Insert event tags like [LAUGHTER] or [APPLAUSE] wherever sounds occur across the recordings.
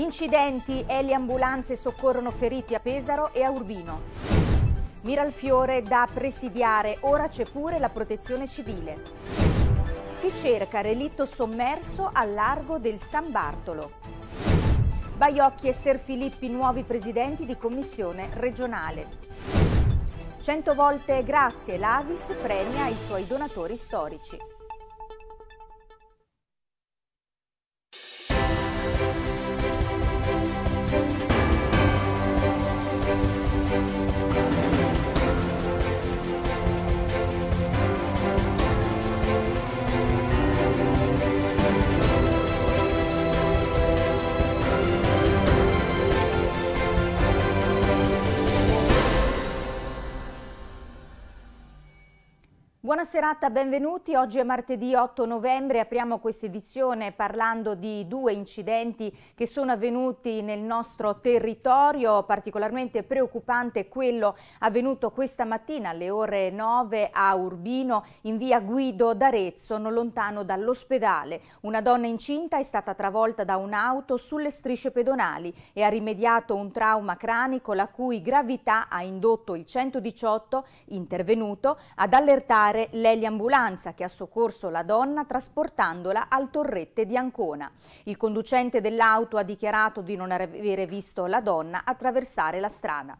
Incidenti, eli ambulanze soccorrono feriti a Pesaro e a Urbino. Miralfiore da presidiare, ora c'è pure la protezione civile. Si cerca relitto sommerso al largo del San Bartolo. Baiocchi e Ser Filippi, nuovi presidenti di commissione regionale. Cento volte grazie l'Avis premia i suoi donatori storici. Buona serata, benvenuti. Oggi è martedì 8 novembre, apriamo questa edizione parlando di due incidenti che sono avvenuti nel nostro territorio, particolarmente preoccupante quello avvenuto questa mattina alle ore 9 a Urbino in via Guido d'Arezzo, non lontano dall'ospedale. Una donna incinta è stata travolta da un'auto sulle strisce pedonali e ha rimediato un trauma cranico la cui gravità ha indotto il 118 intervenuto ad allertare appare Leli Ambulanza che ha soccorso la donna trasportandola al torrette di Ancona. Il conducente dell'auto ha dichiarato di non avere visto la donna attraversare la strada.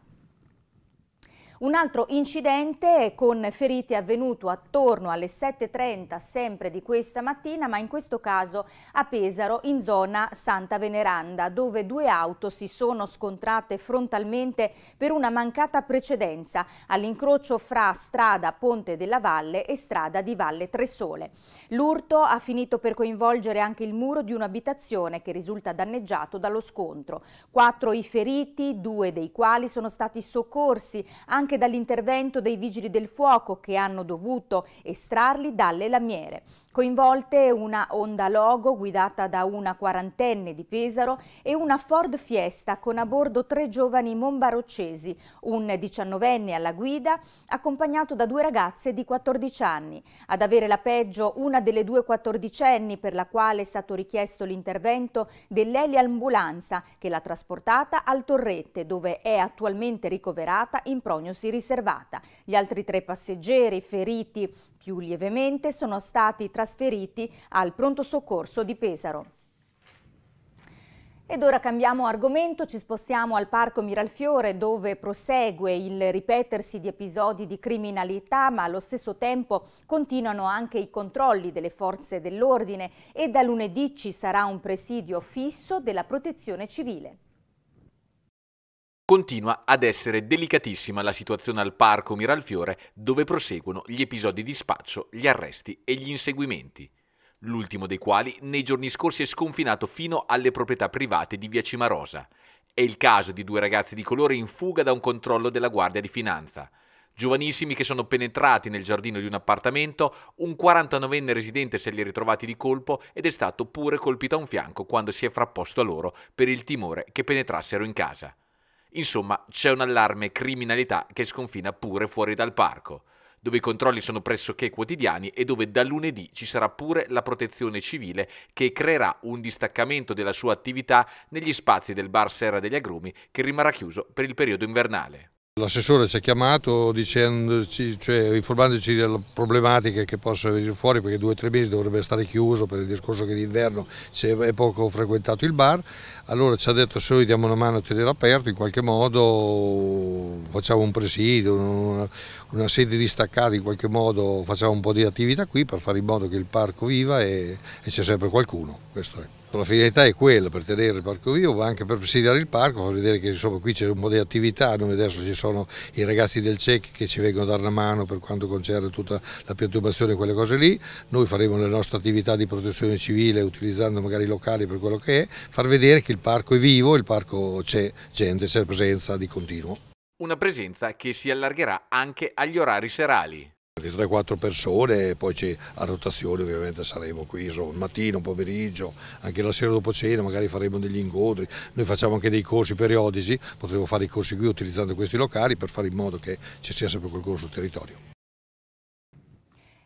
Un altro incidente con feriti avvenuto attorno alle 7.30 sempre di questa mattina, ma in questo caso a Pesaro in zona Santa Veneranda, dove due auto si sono scontrate frontalmente per una mancata precedenza all'incrocio fra strada Ponte della Valle e strada di Valle Tresole. L'urto ha finito per coinvolgere anche il muro di un'abitazione che risulta danneggiato dallo scontro. Quattro i feriti, due dei quali sono stati soccorsi anche anche dall'intervento dei vigili del fuoco che hanno dovuto estrarli dalle lamiere. Coinvolte una Honda Logo guidata da una quarantenne di Pesaro e una Ford Fiesta con a bordo tre giovani mombaroccesi, un diciannovenne alla guida accompagnato da due ragazze di 14 anni. Ad avere la peggio una delle due quattordicenni per la quale è stato richiesto l'intervento dell'Eli Ambulanza che l'ha trasportata al Torrette dove è attualmente ricoverata in prognosi riservata. Gli altri tre passeggeri feriti più lievemente sono stati trasferiti al pronto soccorso di Pesaro. Ed ora cambiamo argomento, ci spostiamo al Parco Miralfiore dove prosegue il ripetersi di episodi di criminalità ma allo stesso tempo continuano anche i controlli delle forze dell'ordine e da lunedì ci sarà un presidio fisso della protezione civile. Continua ad essere delicatissima la situazione al parco Miralfiore, dove proseguono gli episodi di spaccio, gli arresti e gli inseguimenti. L'ultimo dei quali nei giorni scorsi è sconfinato fino alle proprietà private di via Cimarosa. È il caso di due ragazzi di colore in fuga da un controllo della Guardia di Finanza. Giovanissimi che sono penetrati nel giardino di un appartamento, un 49enne residente se li è ritrovati di colpo ed è stato pure colpito a un fianco quando si è frapposto a loro per il timore che penetrassero in casa. Insomma, c'è un allarme criminalità che sconfina pure fuori dal parco, dove i controlli sono pressoché quotidiani e dove da lunedì ci sarà pure la protezione civile che creerà un distaccamento della sua attività negli spazi del bar Serra degli Agrumi che rimarrà chiuso per il periodo invernale. L'assessore ci ha chiamato dicendoci, cioè, informandoci delle problematiche che possono venire fuori perché due o tre mesi dovrebbe stare chiuso per il discorso che d'inverno è poco frequentato il bar, allora ci ha detto se noi diamo una mano a tenere aperto in qualche modo facciamo un presidio, una, una sede distaccata in qualche modo facciamo un po' di attività qui per fare in modo che il parco viva e, e c'è sempre qualcuno, questo è. La finalità è quella, per tenere il parco vivo, ma anche per presidiare il parco, far vedere che insomma, qui c'è un po' di attività, noi adesso ci sono i ragazzi del CEC che ci vengono a dare una mano per quanto concerne tutta la piantumazione e quelle cose lì, noi faremo le nostre attività di protezione civile utilizzando magari i locali per quello che è, far vedere che il parco è vivo, il parco c'è gente, c'è presenza di continuo. Una presenza che si allargherà anche agli orari serali. Di 3-4 persone, poi c'è a rotazione ovviamente saremo qui, insomma, mattino, il pomeriggio, anche la sera dopo cena magari faremo degli incontri, noi facciamo anche dei corsi periodici, potremo fare i corsi qui utilizzando questi locali per fare in modo che ci sia sempre quel corso sul territorio.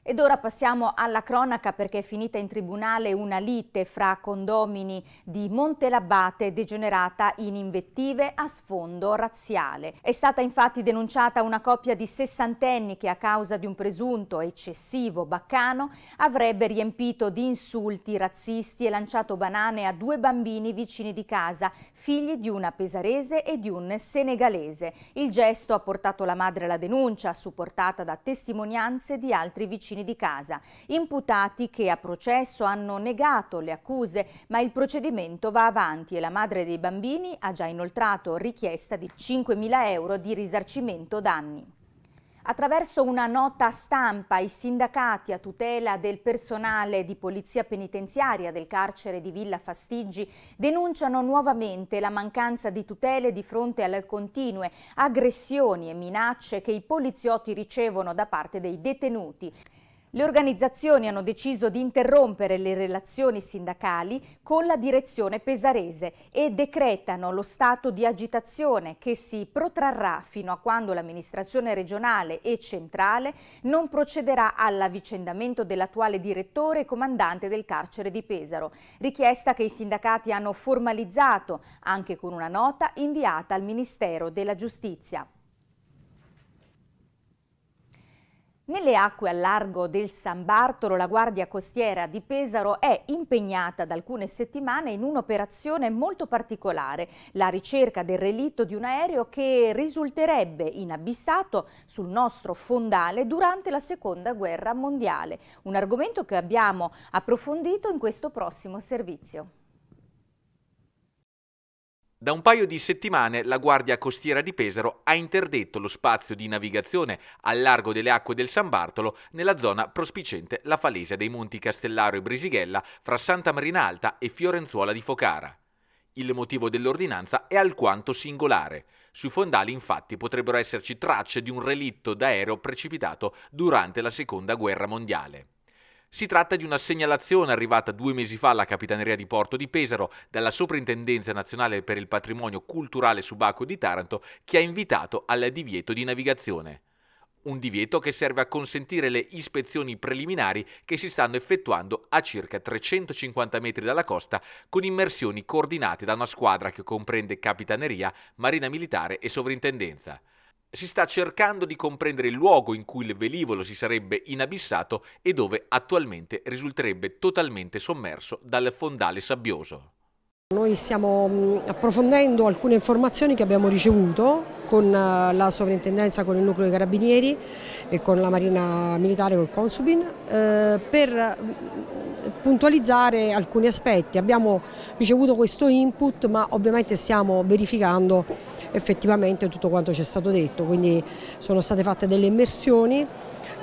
Ed ora passiamo alla cronaca perché è finita in tribunale una lite fra condomini di Montelabate degenerata in invettive a sfondo razziale. È stata infatti denunciata una coppia di sessantenni che a causa di un presunto eccessivo baccano avrebbe riempito di insulti razzisti e lanciato banane a due bambini vicini di casa, figli di una pesarese e di un senegalese. Il gesto ha portato la madre alla denuncia, supportata da testimonianze di altri vicini vicini di casa, imputati che a processo hanno negato le accuse, ma il procedimento va avanti e la madre dei bambini ha già inoltrato richiesta di 5.000 euro di risarcimento danni. Attraverso una nota stampa, i sindacati a tutela del personale di polizia penitenziaria del carcere di Villa Fastiggi denunciano nuovamente la mancanza di tutele di fronte alle continue aggressioni e minacce che i poliziotti ricevono da parte dei detenuti. Le organizzazioni hanno deciso di interrompere le relazioni sindacali con la direzione pesarese e decretano lo stato di agitazione che si protrarrà fino a quando l'amministrazione regionale e centrale non procederà all'avvicendamento dell'attuale direttore e comandante del carcere di Pesaro, richiesta che i sindacati hanno formalizzato anche con una nota inviata al Ministero della Giustizia. Nelle acque al largo del San Bartolo la Guardia Costiera di Pesaro è impegnata da alcune settimane in un'operazione molto particolare, la ricerca del relitto di un aereo che risulterebbe inabissato sul nostro fondale durante la Seconda Guerra Mondiale, un argomento che abbiamo approfondito in questo prossimo servizio. Da un paio di settimane la Guardia Costiera di Pesaro ha interdetto lo spazio di navigazione al largo delle acque del San Bartolo nella zona prospicente la falesia dei Monti Castellaro e Brisighella fra Santa Marina Alta e Fiorenzuola di Focara. Il motivo dell'ordinanza è alquanto singolare. Sui fondali infatti potrebbero esserci tracce di un relitto d'aereo precipitato durante la Seconda Guerra Mondiale. Si tratta di una segnalazione arrivata due mesi fa alla Capitaneria di Porto di Pesaro dalla Soprintendenza Nazionale per il Patrimonio Culturale Subacqueo di Taranto che ha invitato al divieto di navigazione. Un divieto che serve a consentire le ispezioni preliminari che si stanno effettuando a circa 350 metri dalla costa con immersioni coordinate da una squadra che comprende Capitaneria, Marina Militare e Sovrintendenza si sta cercando di comprendere il luogo in cui il velivolo si sarebbe inabissato e dove attualmente risulterebbe totalmente sommerso dal fondale sabbioso. Noi stiamo mm, approfondendo alcune informazioni che abbiamo ricevuto con eh, la sovrintendenza, con il nucleo dei carabinieri e con la Marina Militare, col Consubin, eh, per mm, puntualizzare alcuni aspetti. Abbiamo ricevuto questo input ma ovviamente stiamo verificando effettivamente tutto quanto ci è stato detto, quindi sono state fatte delle immersioni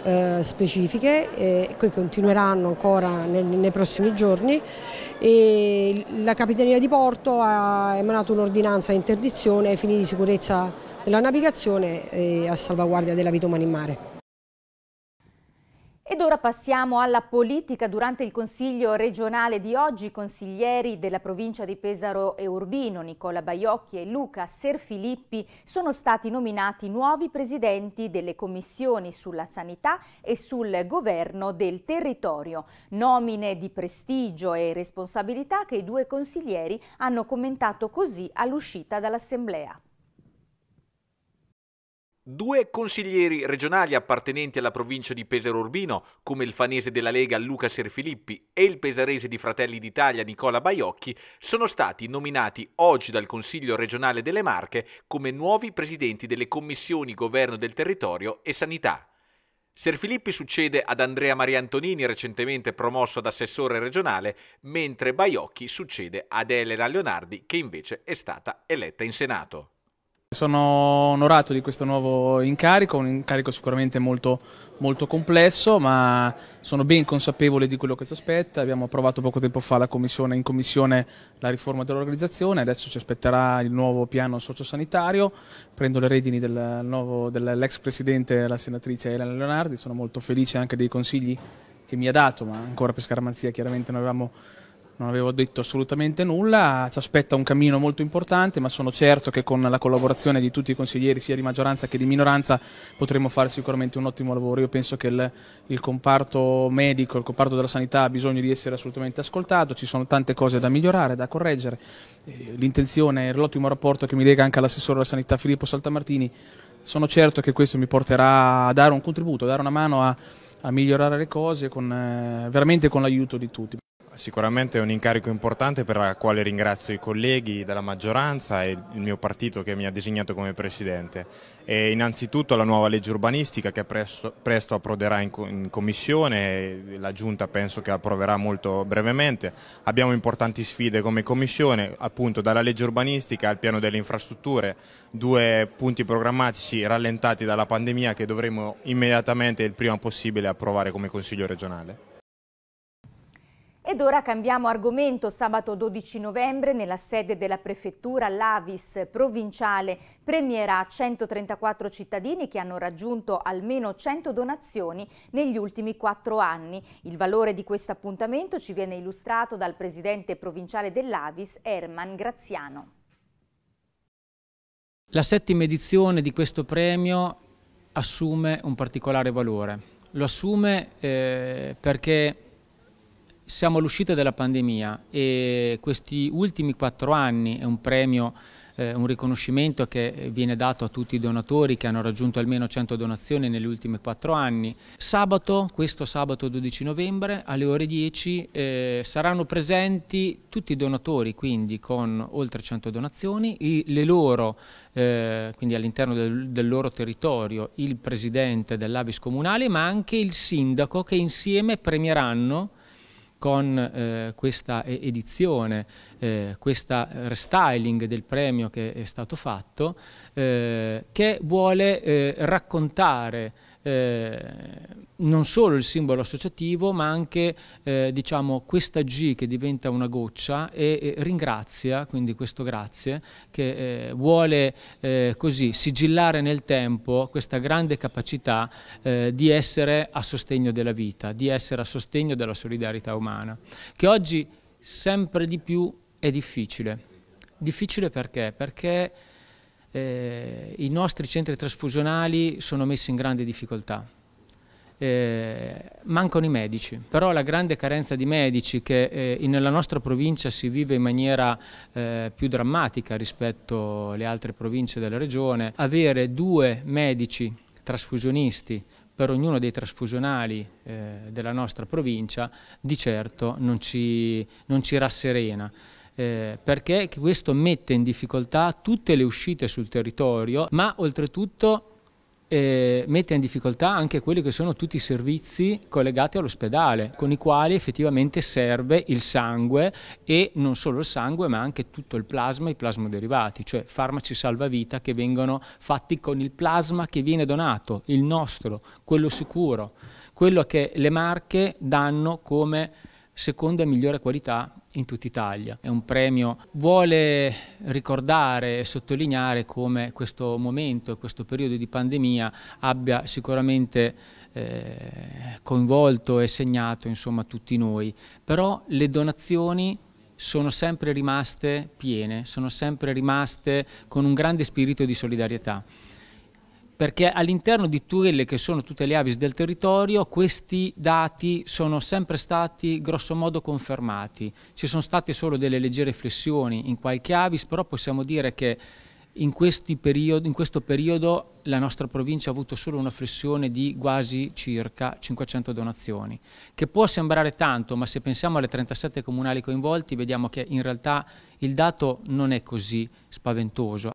eh, specifiche eh, che continueranno ancora nel, nei prossimi giorni e la Capitania di Porto ha emanato un'ordinanza di interdizione ai fini di sicurezza della navigazione e a salvaguardia della vita umana in mare. Ed ora passiamo alla politica. Durante il Consiglio regionale di oggi, i consiglieri della provincia di Pesaro e Urbino, Nicola Baiocchi e Luca Serfilippi, sono stati nominati nuovi presidenti delle commissioni sulla sanità e sul governo del territorio. Nomine di prestigio e responsabilità che i due consiglieri hanno commentato così all'uscita dall'Assemblea. Due consiglieri regionali appartenenti alla provincia di Pesaro Urbino, come il fanese della Lega Luca Serfilippi e il pesarese di Fratelli d'Italia Nicola Baiocchi, sono stati nominati oggi dal Consiglio regionale delle Marche come nuovi presidenti delle commissioni Governo del Territorio e Sanità. Serfilippi succede ad Andrea Maria Antonini, recentemente promosso ad assessore regionale, mentre Baiocchi succede ad Elena Leonardi, che invece è stata eletta in Senato. Sono onorato di questo nuovo incarico, un incarico sicuramente molto, molto, complesso, ma sono ben consapevole di quello che ci aspetta. Abbiamo approvato poco tempo fa commissione, in commissione la riforma dell'organizzazione, adesso ci aspetterà il nuovo piano sociosanitario. Prendo le redini del dell'ex presidente, la senatrice Elena Leonardi, sono molto felice anche dei consigli che mi ha dato, ma ancora per scaramanzia chiaramente non avevamo non avevo detto assolutamente nulla, ci aspetta un cammino molto importante, ma sono certo che con la collaborazione di tutti i consiglieri, sia di maggioranza che di minoranza, potremo fare sicuramente un ottimo lavoro. Io penso che il, il comparto medico, il comparto della sanità ha bisogno di essere assolutamente ascoltato, ci sono tante cose da migliorare, da correggere. Eh, l'intenzione, e l'ottimo rapporto che mi lega anche all'assessore della sanità Filippo Saltamartini, sono certo che questo mi porterà a dare un contributo, a dare una mano a, a migliorare le cose con, eh, veramente con l'aiuto di tutti. Sicuramente è un incarico importante per la quale ringrazio i colleghi della maggioranza e il mio partito che mi ha designato come Presidente. E innanzitutto la nuova legge urbanistica che presto, presto approderà in, in Commissione, la Giunta penso che approverà molto brevemente. Abbiamo importanti sfide come Commissione, appunto dalla legge urbanistica al piano delle infrastrutture, due punti programmatici rallentati dalla pandemia che dovremo immediatamente il prima possibile approvare come Consiglio regionale. Ed ora cambiamo argomento. Sabato 12 novembre nella sede della prefettura Lavis provinciale premierà 134 cittadini che hanno raggiunto almeno 100 donazioni negli ultimi quattro anni. Il valore di questo appuntamento ci viene illustrato dal presidente provinciale dell'Avis, Herman Graziano. La settima edizione di questo premio assume un particolare valore. Lo assume eh, perché siamo all'uscita della pandemia e questi ultimi quattro anni è un premio, eh, un riconoscimento che viene dato a tutti i donatori che hanno raggiunto almeno 100 donazioni negli ultimi quattro anni. Sabato, questo sabato 12 novembre alle ore 10 eh, saranno presenti tutti i donatori quindi con oltre 100 donazioni, i, le loro, eh, quindi all'interno del, del loro territorio il presidente dell'Avis Comunale ma anche il sindaco che insieme premieranno con eh, questa edizione, eh, questo restyling del premio che è stato fatto, eh, che vuole eh, raccontare eh, non solo il simbolo associativo ma anche eh, diciamo, questa G che diventa una goccia e, e ringrazia, quindi questo grazie, che eh, vuole eh, così sigillare nel tempo questa grande capacità eh, di essere a sostegno della vita, di essere a sostegno della solidarietà umana, che oggi sempre di più è difficile. Difficile perché? Perché eh, i nostri centri trasfusionali sono messi in grande difficoltà. Eh, mancano i medici, però la grande carenza di medici che eh, nella nostra provincia si vive in maniera eh, più drammatica rispetto alle altre province della regione, avere due medici trasfusionisti per ognuno dei trasfusionali eh, della nostra provincia di certo non ci, non ci rasserena eh, perché questo mette in difficoltà tutte le uscite sul territorio, ma oltretutto eh, mette in difficoltà anche quelli che sono tutti i servizi collegati all'ospedale, con i quali effettivamente serve il sangue e non solo il sangue ma anche tutto il plasma e i plasmoderivati, cioè farmaci salvavita che vengono fatti con il plasma che viene donato, il nostro, quello sicuro, quello che le marche danno come seconda migliore qualità in tutta Italia. È un premio, vuole ricordare e sottolineare come questo momento, questo periodo di pandemia abbia sicuramente eh, coinvolto e segnato insomma, tutti noi, però le donazioni sono sempre rimaste piene, sono sempre rimaste con un grande spirito di solidarietà perché all'interno di Turelle, che sono tutte le avis del territorio, questi dati sono sempre stati grossomodo confermati. Ci sono state solo delle leggere flessioni in qualche avis, però possiamo dire che in, periodi, in, questo periodo la nostra provincia ha avuto solo una flessione di quasi circa 500 donazioni, che può sembrare tanto, ma se pensiamo alle 37 comunali coinvolti vediamo che in realtà il dato non è così spaventoso,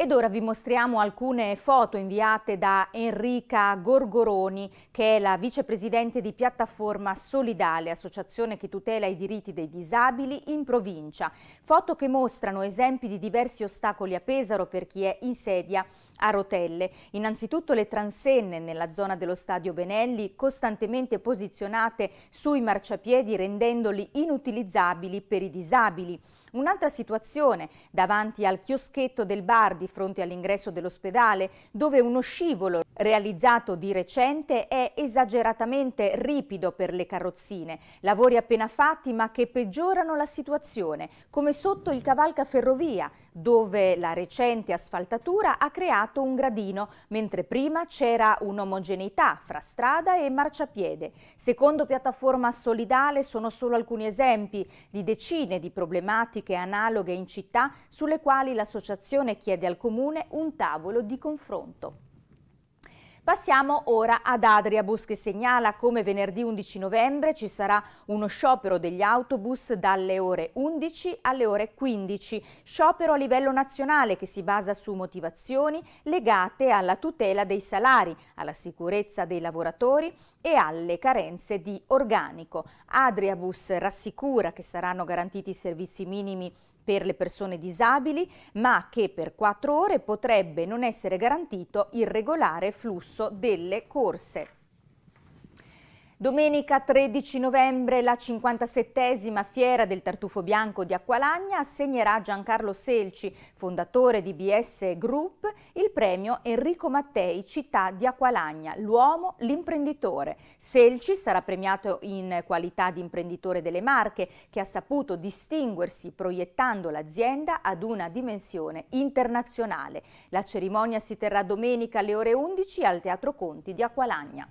ed ora vi mostriamo alcune foto inviate da Enrica Gorgoroni, che è la vicepresidente di Piattaforma Solidale, associazione che tutela i diritti dei disabili in provincia. Foto che mostrano esempi di diversi ostacoli a Pesaro per chi è in sedia a rotelle. Innanzitutto le transenne nella zona dello stadio Benelli costantemente posizionate sui marciapiedi rendendoli inutilizzabili per i disabili. Un'altra situazione davanti al chioschetto del bar di fronte all'ingresso dell'ospedale dove uno scivolo realizzato di recente è esageratamente ripido per le carrozzine. Lavori appena fatti ma che peggiorano la situazione come sotto il cavalcaferrovia dove la recente asfaltatura ha creato un gradino, mentre prima c'era un'omogeneità fra strada e marciapiede. Secondo piattaforma solidale sono solo alcuni esempi di decine di problematiche analoghe in città sulle quali l'associazione chiede al comune un tavolo di confronto. Passiamo ora ad Adriabus che segnala come venerdì 11 novembre ci sarà uno sciopero degli autobus dalle ore 11 alle ore 15, sciopero a livello nazionale che si basa su motivazioni legate alla tutela dei salari, alla sicurezza dei lavoratori e alle carenze di organico. Adriabus rassicura che saranno garantiti i servizi minimi per le persone disabili, ma che per quattro ore potrebbe non essere garantito il regolare flusso delle corse. Domenica 13 novembre la 57esima Fiera del Tartufo Bianco di Acqualagna assegnerà Giancarlo Selci, fondatore di BS Group, il premio Enrico Mattei Città di Acqualagna, l'uomo, l'imprenditore. Selci sarà premiato in qualità di imprenditore delle Marche che ha saputo distinguersi proiettando l'azienda ad una dimensione internazionale. La cerimonia si terrà domenica alle ore 11 al Teatro Conti di Acqualagna.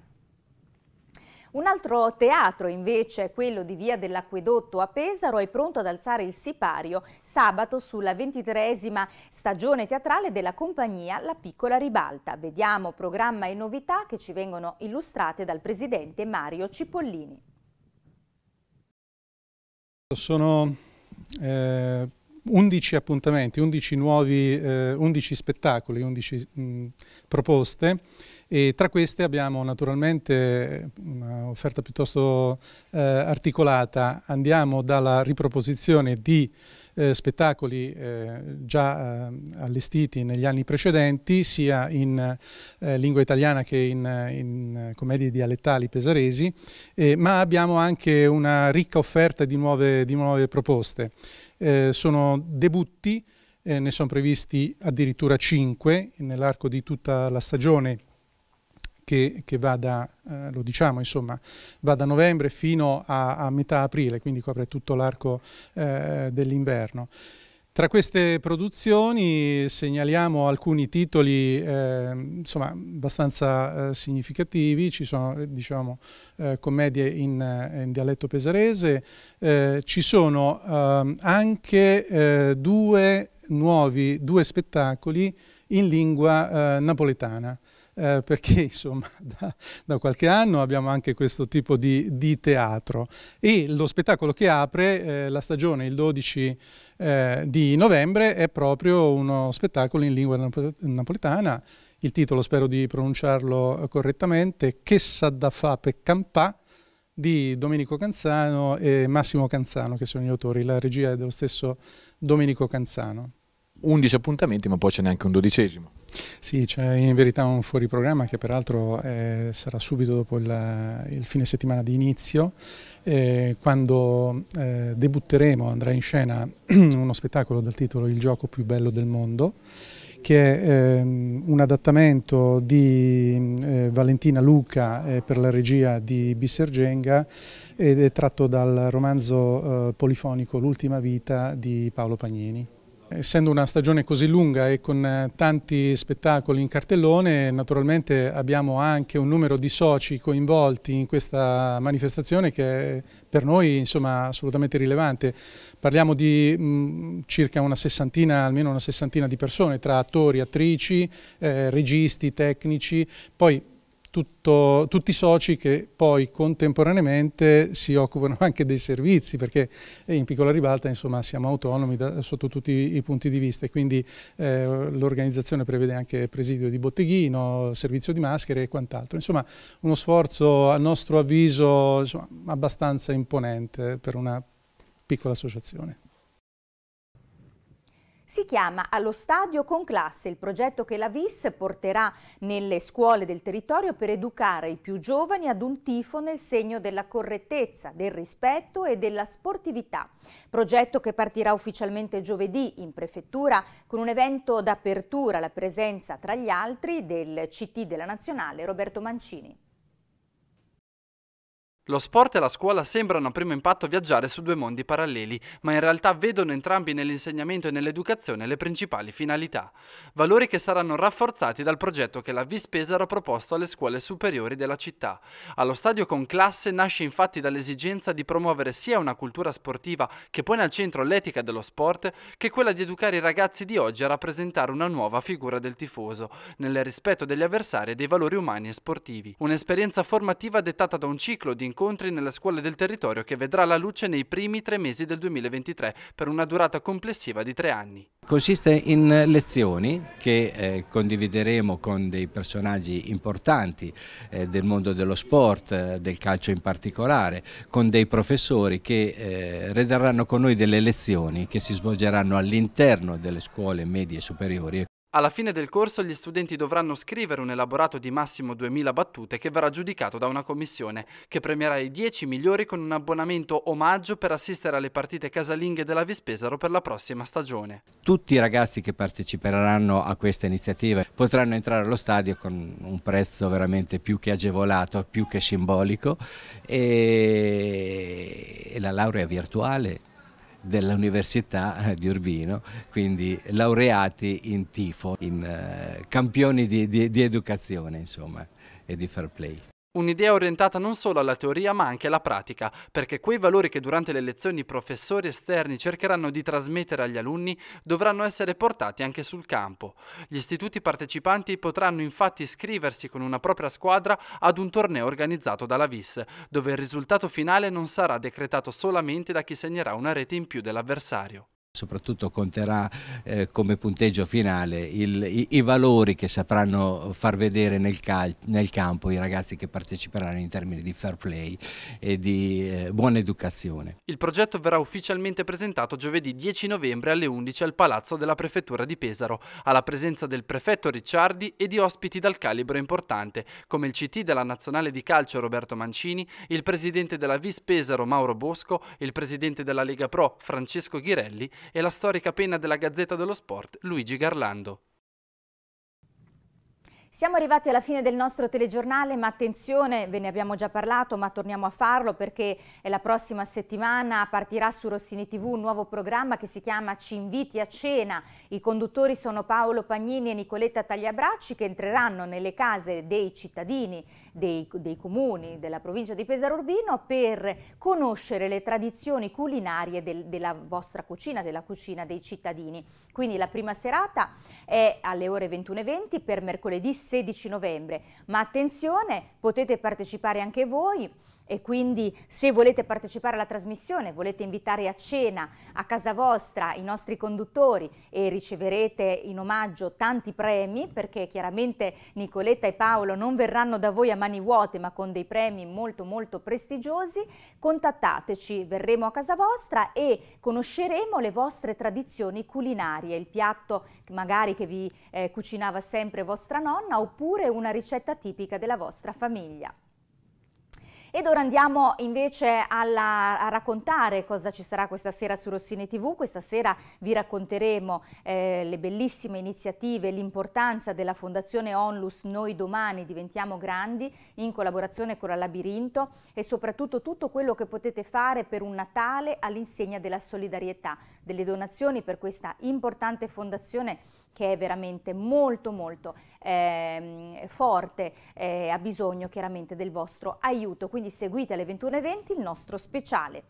Un altro teatro invece è quello di Via dell'Acquedotto a Pesaro, è pronto ad alzare il sipario sabato sulla ventitresima stagione teatrale della compagnia La Piccola Ribalta. Vediamo programma e novità che ci vengono illustrate dal presidente Mario Cipollini. Sono eh, 11 appuntamenti, 11 nuovi, eh, 11 spettacoli, 11 mh, proposte e tra queste abbiamo naturalmente un'offerta piuttosto eh, articolata, andiamo dalla riproposizione di eh, spettacoli eh, già eh, allestiti negli anni precedenti sia in eh, lingua italiana che in, in commedie dialettali pesaresi, ma abbiamo anche una ricca offerta di nuove, di nuove proposte. Eh, sono debutti, ne sono previsti addirittura 5 nell'arco di tutta la stagione che, che va da, eh, lo diciamo insomma, va da novembre fino a, a metà aprile, quindi copre tutto l'arco eh, dell'inverno. Tra queste produzioni segnaliamo alcuni titoli eh, insomma, abbastanza eh, significativi, ci sono eh, diciamo, eh, commedie in, eh, in, dialetto pesarese, eh, ci sono ehm, anche due nuovi due spettacoli in lingua napoletana eh, perché [LAUGHS] insomma da, da, qualche anno abbiamo anche questo tipo di, di teatro e lo spettacolo che apre eh, la stagione il 12 eh, di novembre è proprio uno spettacolo in lingua napoletana, il titolo spero di pronunciarlo eh, correttamente, Che sa da fa per campà di Domenico Canzano e Massimo Canzano che sono gli autori, la regia è dello stesso Domenico Canzano. 11 appuntamenti, ma poi ce n'è anche un dodicesimo. Sì, c'è in verità un fuori programma che peraltro eh, sarà subito dopo il, il, fine settimana di inizio, eh, quando eh, debutteremo, andrà in scena [CLEARS THROAT] uno spettacolo dal titolo Il gioco più bello del mondo, che è ehm, un adattamento di eh, Valentina Luca eh, per la regia di Bissergenga ed è tratto dal romanzo eh, polifonico L'ultima vita di Paolo Pagnini. Essendo una stagione così lunga e con eh, tanti spettacoli in cartellone, naturalmente abbiamo anche un numero di soci coinvolti in questa manifestazione che è per noi insomma, assolutamente rilevante. Parliamo di mh, mm, circa una sessantina, almeno una sessantina di persone, tra attori, attrici, eh, registi, tecnici, poi tutto, tutti i soci che poi contemporaneamente si occupano [LAUGHS] anche dei servizi, perché eh, in piccola ribalta insomma, siamo autonomi da, sotto tutti i punti di vista e quindi eh, l'organizzazione prevede anche presidio di botteghino, servizio di maschere e quant'altro. Insomma uno sforzo a nostro avviso insomma, abbastanza imponente per una piccola associazione. Si chiama Allo Stadio con classe il progetto che la VIS porterà nelle scuole del territorio per educare i più giovani ad un tifo nel segno della correttezza, del rispetto e della sportività. Progetto che partirà ufficialmente giovedì in prefettura con un evento d'apertura, la presenza tra gli altri del CT della Nazionale Roberto Mancini. Lo sport e la scuola sembrano a primo impatto viaggiare su due mondi paralleli, ma in realtà vedono entrambi nell'insegnamento e nell'educazione le principali finalità, valori che saranno rafforzati dal progetto che la Vispesaro ha proposto alle scuole superiori della città. Allo stadio con classe nasce infatti dall'esigenza di promuovere sia una cultura sportiva che pone al centro l'etica dello sport, che quella di educare i ragazzi di oggi a rappresentare una nuova figura del tifoso, nel rispetto degli avversari e dei valori umani e sportivi. Un'esperienza formativa dettata da un ciclo di incontri incontri nelle scuole del territorio che vedrà la luce nei primi tre mesi del 2023 per una durata complessiva di tre anni. Consiste in lezioni che eh, condivideremo con dei personaggi importanti eh, del mondo dello sport, eh, del calcio in particolare, con dei professori che eh, rederanno con noi delle lezioni che si svolgeranno all'interno delle scuole medie e superiori. Alla fine del corso gli studenti dovranno scrivere un elaborato di massimo 2000 battute che verrà giudicato da una commissione, che premierà i 10 migliori con un abbonamento omaggio per assistere alle partite casalinghe della Vispesaro per la prossima stagione. Tutti i ragazzi che parteciperanno a questa iniziativa potranno entrare allo stadio con un prezzo veramente più che agevolato, più che simbolico e la laurea virtuale, dell'Università eh, di Urbino, quindi laureati in tifo, in eh, campioni di, di, di educazione insomma, e di fair play. Un'idea orientata non solo alla teoria ma anche alla pratica, perché quei valori che durante le lezioni i professori esterni cercheranno di trasmettere agli alunni dovranno essere portati anche sul campo. Gli istituti partecipanti potranno infatti iscriversi con una propria squadra ad un torneo organizzato dalla VIS, dove il risultato finale non sarà decretato solamente da chi segnerà una rete in più dell'avversario. Soprattutto conterà eh, come punteggio finale il, i, i, valori che sapranno far vedere nel, cal, nel, campo i ragazzi che parteciperanno in termini di fair play e di eh, buona educazione. Il progetto verrà ufficialmente presentato giovedì 10 novembre alle 11 al Palazzo della Prefettura di Pesaro, alla presenza del prefetto Ricciardi e di ospiti dal calibro importante, come il CT della Nazionale di Calcio Roberto Mancini, il presidente della Vis Pesaro Mauro Bosco, il presidente della Lega Pro Francesco Ghirelli e la storica penna della Gazzetta dello Sport Luigi Garlando. Siamo arrivati alla fine del nostro telegiornale, ma attenzione, ve ne abbiamo già parlato, ma torniamo a farlo perché la prossima settimana partirà su Rossini TV un nuovo programma che si chiama Ci inviti a cena. I conduttori sono Paolo Pagnini e Nicoletta Tagliabracci che entreranno nelle case dei cittadini, dei, dei comuni della provincia di Pesaro Urbino per conoscere le tradizioni culinarie del, della vostra cucina, della cucina dei cittadini. Quindi la prima serata è alle ore 21.20 per mercoledì 16 novembre. Ma attenzione, potete partecipare anche voi e quindi se volete partecipare alla trasmissione, volete invitare a cena a casa vostra i nostri conduttori e riceverete in omaggio tanti premi perché chiaramente Nicoletta e Paolo non verranno da voi a mani vuote ma con dei premi molto molto prestigiosi, contattateci, verremo a casa vostra e conosceremo le vostre tradizioni culinarie, il piatto magari che vi eh, cucinava sempre vostra nonna oppure una ricetta tipica della vostra famiglia. Ed ora andiamo invece alla, a raccontare cosa ci sarà questa sera su Rossini TV. Questa sera vi racconteremo eh, le bellissime iniziative, l'importanza della Fondazione Onlus Noi Domani Diventiamo Grandi in collaborazione con la Labirinto e soprattutto tutto quello che potete fare per un Natale all'insegna della solidarietà. Delle donazioni per questa importante fondazione che è veramente molto molto eh, forte, eh, ha bisogno chiaramente del vostro aiuto. Quindi seguite alle 21.20 il nostro speciale.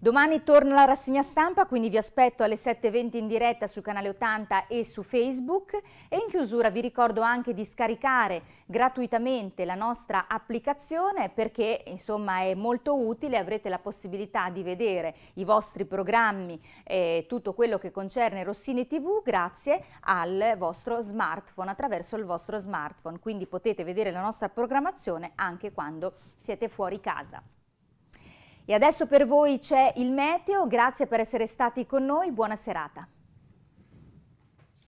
Domani torna la rassegna stampa, quindi vi aspetto alle 7.20 in diretta sul Canale 80 e su Facebook e in chiusura vi ricordo anche di scaricare gratuitamente la nostra applicazione perché insomma è molto utile, avrete la possibilità di vedere i vostri programmi e tutto quello che concerne Rossini TV grazie al vostro smartphone, attraverso il vostro smartphone, quindi potete vedere la nostra programmazione anche quando siete fuori casa. E adesso per voi c'è il meteo, grazie per essere stati con noi, buona serata.